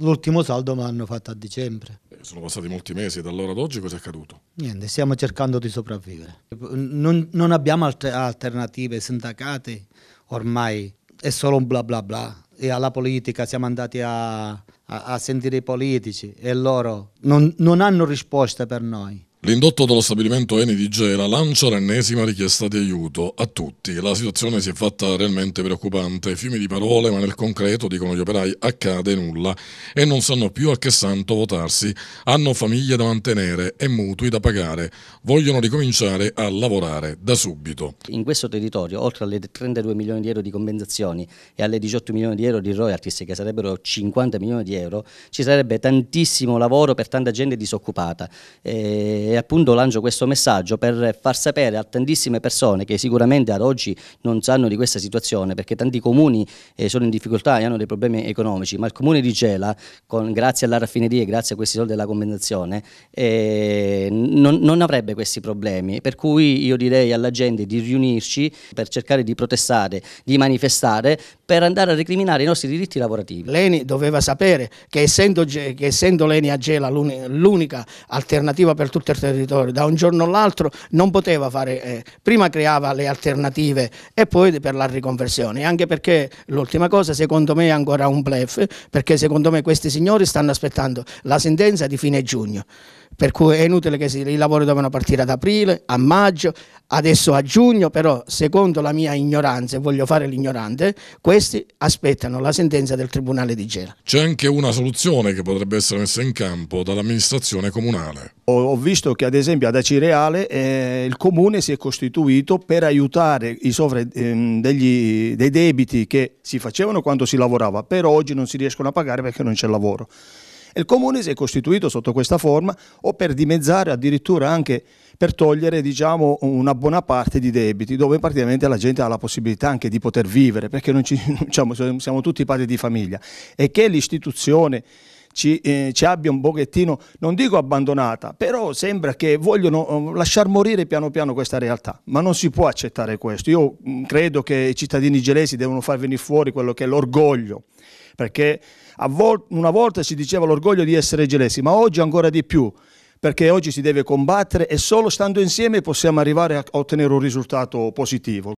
L'ultimo saldo me l'hanno fatto a dicembre. Eh, sono passati molti mesi, da allora ad oggi cosa è accaduto? Niente, stiamo cercando di sopravvivere. Non, non abbiamo alternative sindacate, ormai è solo un bla bla bla. E alla politica siamo andati a, a, a sentire i politici e loro non, non hanno risposte per noi. L'indotto dello stabilimento Eni di Gela lancia l'ennesima richiesta di aiuto a tutti. La situazione si è fatta realmente preoccupante. Fiumi di parole, ma nel concreto, dicono gli operai, accade nulla e non sanno più a che santo votarsi. Hanno famiglie da mantenere e mutui da pagare. Vogliono ricominciare a lavorare da subito. In questo territorio, oltre alle 32 milioni di euro di compensazioni e alle 18 milioni di euro di royalties, che sarebbero 50 milioni di euro, ci sarebbe tantissimo lavoro per tanta gente disoccupata. E eh, appunto lancio questo messaggio per far sapere a tantissime persone che sicuramente ad oggi non sanno di questa situazione perché tanti comuni eh, sono in difficoltà e hanno dei problemi economici, ma il comune di Gela, con, grazie alla raffineria e grazie a questi soldi della convenzione, eh, non, non, avrebbe questi problemi. Per cui io direi alla gente di riunirci per cercare di protestare, di manifestare, per andare a recriminare i nostri diritti lavorativi. Leni doveva sapere che essendo, che essendo Leni a Gela l'unica alternativa per tutto il del territorio, da un giorno all'altro non poteva fare, eh, prima creava le alternative e poi per la riconversione, anche perché l'ultima cosa secondo me è ancora un blef, perché secondo me questi signori stanno aspettando la sentenza di fine giugno per cui è inutile che i lavori dovevano partire ad aprile, a maggio, adesso a giugno, però secondo la mia ignoranza, e voglio fare l'ignorante, questi aspettano la sentenza del Tribunale di Gela. C'è anche una soluzione che potrebbe essere messa in campo dall'amministrazione comunale. ho visto visto che ad esempio ad Acireale eh, il comune si è costituito per aiutare i sovra ehm, degli, dei debiti che si facevano quando si lavorava, però oggi non si riescono a pagare perché non c'è lavoro. il comune si è costituito sotto questa forma o per dimezzare addirittura anche per togliere diciamo, una buona parte di debiti dove praticamente la gente ha la possibilità anche di poter vivere perché ci, diciamo, siamo tutti padri di famiglia e che l'istituzione ci, eh, ci, abbia un pochettino, non dico abbandonata, però sembra che vogliono eh, lasciar morire piano piano questa realtà, ma non si può accettare questo. Io mm, credo che i cittadini gelesi devono far venire fuori quello che è l'orgoglio, perché vol una volta si diceva l'orgoglio di essere gelesi, ma oggi ancora di più perché oggi si deve combattere e solo stando insieme possiamo arrivare a ottenere un risultato positivo.